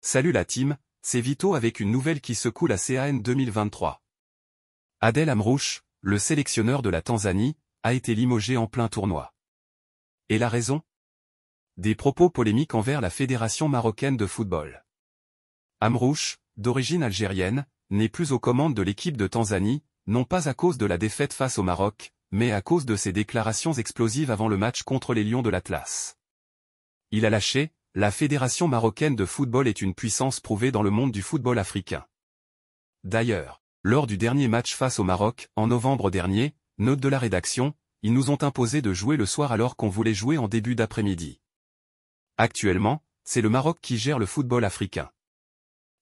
Salut la team, c'est Vito avec une nouvelle qui secoue la CAN 2023. Adel Amrouche, le sélectionneur de la Tanzanie, a été limogé en plein tournoi. Et la raison Des propos polémiques envers la Fédération marocaine de football. Amrouche, d'origine algérienne, n'est plus aux commandes de l'équipe de Tanzanie, non pas à cause de la défaite face au Maroc, mais à cause de ses déclarations explosives avant le match contre les Lions de l'Atlas. Il a lâché, la Fédération marocaine de football est une puissance prouvée dans le monde du football africain. D'ailleurs, lors du dernier match face au Maroc, en novembre dernier, note de la rédaction, ils nous ont imposé de jouer le soir alors qu'on voulait jouer en début d'après-midi. Actuellement, c'est le Maroc qui gère le football africain.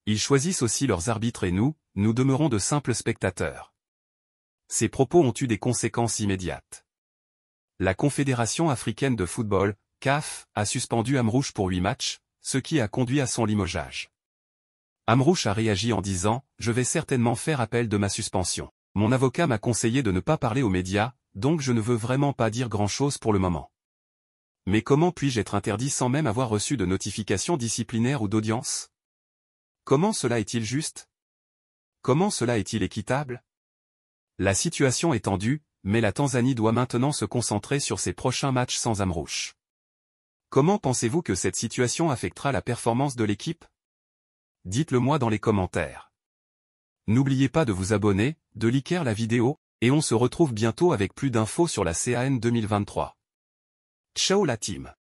Ils choisissent aussi leurs arbitres et nous, nous demeurons de simples spectateurs. Ces propos ont eu des conséquences immédiates. La Confédération africaine de football, CAF a suspendu Amrouche pour 8 matchs, ce qui a conduit à son limogeage. Amrouche a réagi en disant « Je vais certainement faire appel de ma suspension. Mon avocat m'a conseillé de ne pas parler aux médias, donc je ne veux vraiment pas dire grand-chose pour le moment. Mais comment puis-je être interdit sans même avoir reçu de notification disciplinaire ou d'audience Comment cela est-il juste Comment cela est-il équitable La situation est tendue, mais la Tanzanie doit maintenant se concentrer sur ses prochains matchs sans Amrouche. Comment pensez-vous que cette situation affectera la performance de l'équipe Dites-le moi dans les commentaires. N'oubliez pas de vous abonner, de liker la vidéo, et on se retrouve bientôt avec plus d'infos sur la CAN 2023. Ciao la team